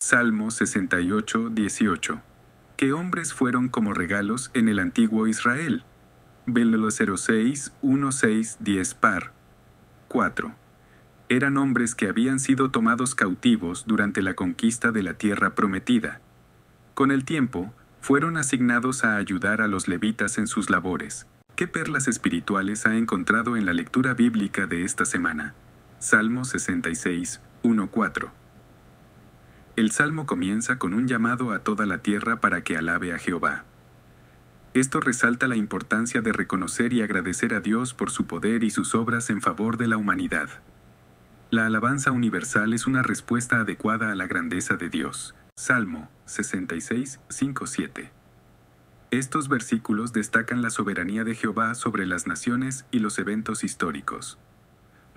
Salmo 68, 18. ¿Qué hombres fueron como regalos en el antiguo Israel? Velo 06, 16, 10 par. 4. Eran hombres que habían sido tomados cautivos durante la conquista de la tierra prometida. Con el tiempo, fueron asignados a ayudar a los levitas en sus labores. ¿Qué perlas espirituales ha encontrado en la lectura bíblica de esta semana? Salmo 66, 1-4. El salmo comienza con un llamado a toda la tierra para que alabe a Jehová. Esto resalta la importancia de reconocer y agradecer a Dios por su poder y sus obras en favor de la humanidad. La alabanza universal es una respuesta adecuada a la grandeza de Dios. Salmo 66, 5, 7. Estos versículos destacan la soberanía de Jehová sobre las naciones y los eventos históricos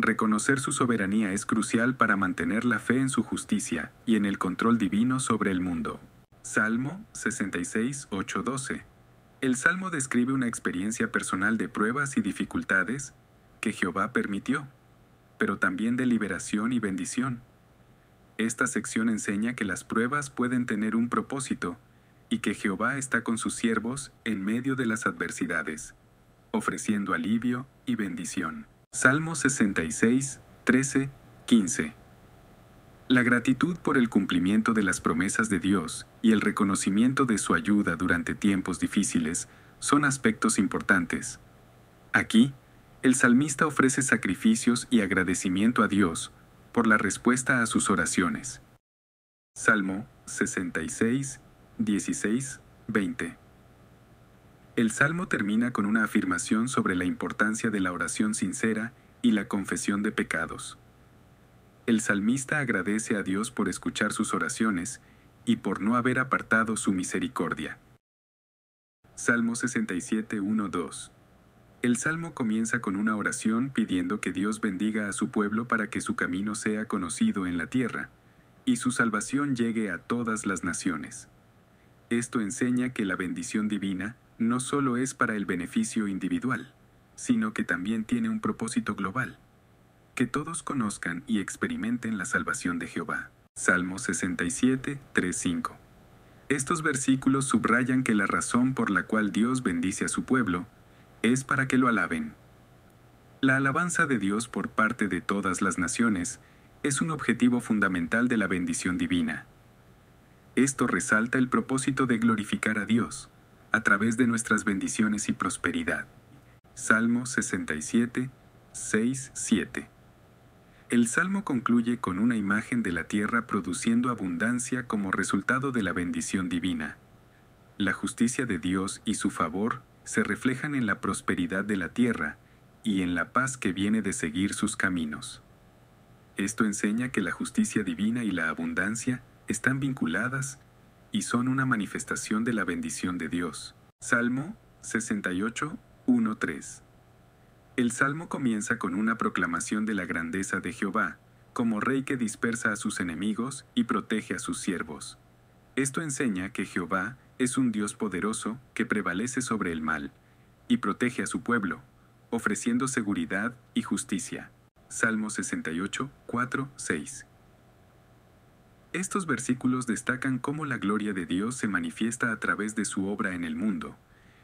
reconocer su soberanía es crucial para mantener la fe en su justicia y en el control divino sobre el mundo. Salmo 66, 12. El Salmo describe una experiencia personal de pruebas y dificultades que Jehová permitió, pero también de liberación y bendición. Esta sección enseña que las pruebas pueden tener un propósito y que Jehová está con sus siervos en medio de las adversidades, ofreciendo alivio y bendición. Salmo 66, 13, 15. La gratitud por el cumplimiento de las promesas de Dios y el reconocimiento de su ayuda durante tiempos difíciles son aspectos importantes. Aquí, el salmista ofrece sacrificios y agradecimiento a Dios por la respuesta a sus oraciones. Salmo 66, 16, 20. El Salmo termina con una afirmación sobre la importancia de la oración sincera y la confesión de pecados. El salmista agradece a Dios por escuchar sus oraciones y por no haber apartado su misericordia. Salmo 67, El salmo comienza con una oración pidiendo que Dios bendiga a su pueblo para que su camino sea conocido en la tierra y su salvación llegue a todas las naciones. Esto enseña que la bendición divina no solo es para el beneficio individual, sino que también tiene un propósito global. Que todos conozcan y experimenten la salvación de Jehová. Salmo 67, 3-5. Estos versículos subrayan que la razón por la cual Dios bendice a su pueblo es para que lo alaben. La alabanza de Dios por parte de todas las naciones es un objetivo fundamental de la bendición divina. Esto resalta el propósito de glorificar a Dios, a través de nuestras bendiciones y prosperidad. Salmo 67, 6, 7. El salmo concluye con una imagen de la tierra produciendo abundancia como resultado de la bendición divina. La justicia de Dios y su favor se reflejan en la prosperidad de la tierra y en la paz que viene de seguir sus caminos. Esto enseña que la justicia divina y la abundancia están vinculadas y son una manifestación de la bendición de Dios. Salmo 68, 1, 3. El salmo comienza con una proclamación de la grandeza de Jehová, como rey que dispersa a sus enemigos y protege a sus siervos. Esto enseña que Jehová es un Dios poderoso que prevalece sobre el mal y protege a su pueblo, ofreciendo seguridad y justicia. Salmo 68, 4, 6. Estos versículos destacan cómo la gloria de Dios se manifiesta a través de su obra en el mundo,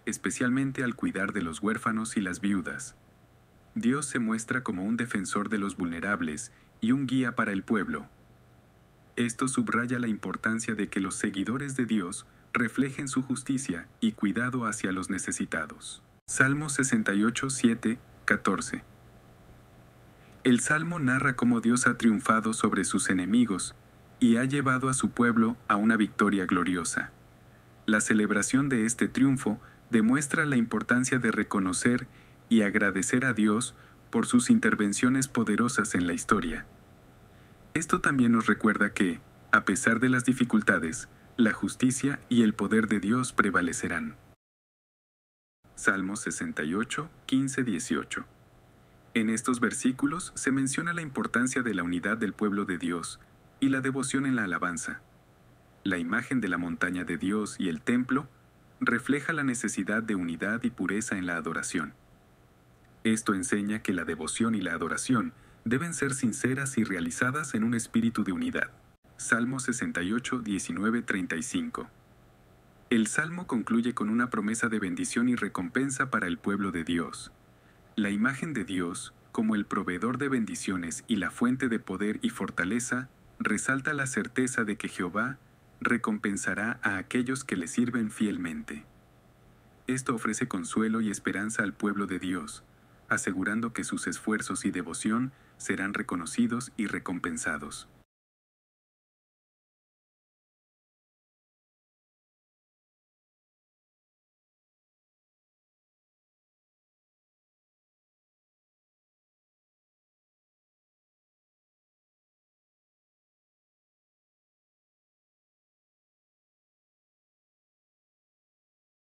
especialmente al cuidar de los huérfanos y las viudas. Dios se muestra como un defensor de los vulnerables y un guía para el pueblo. Esto subraya la importancia de que los seguidores de Dios reflejen su justicia y cuidado hacia los necesitados. Salmo 68, 7, 14. El Salmo narra cómo Dios ha triunfado sobre sus enemigos y ha llevado a su pueblo a una victoria gloriosa. La celebración de este triunfo demuestra la importancia de reconocer y agradecer a Dios por sus intervenciones poderosas en la historia. Esto también nos recuerda que, a pesar de las dificultades, la justicia y el poder de Dios prevalecerán. Salmos 68, 15, 18. En estos versículos se menciona la importancia de la unidad del pueblo de Dios y la devoción en la alabanza. La imagen de la montaña de Dios y el templo refleja la necesidad de unidad y pureza en la adoración. Esto enseña que la devoción y la adoración deben ser sinceras y realizadas en un espíritu de unidad. Salmo 68, 19, 35. El salmo concluye con una promesa de bendición y recompensa para el pueblo de Dios. La imagen de Dios, como el proveedor de bendiciones y la fuente de poder y fortaleza, resalta la certeza de que Jehová recompensará a aquellos que le sirven fielmente. Esto ofrece consuelo y esperanza al pueblo de Dios, asegurando que sus esfuerzos y devoción serán reconocidos y recompensados.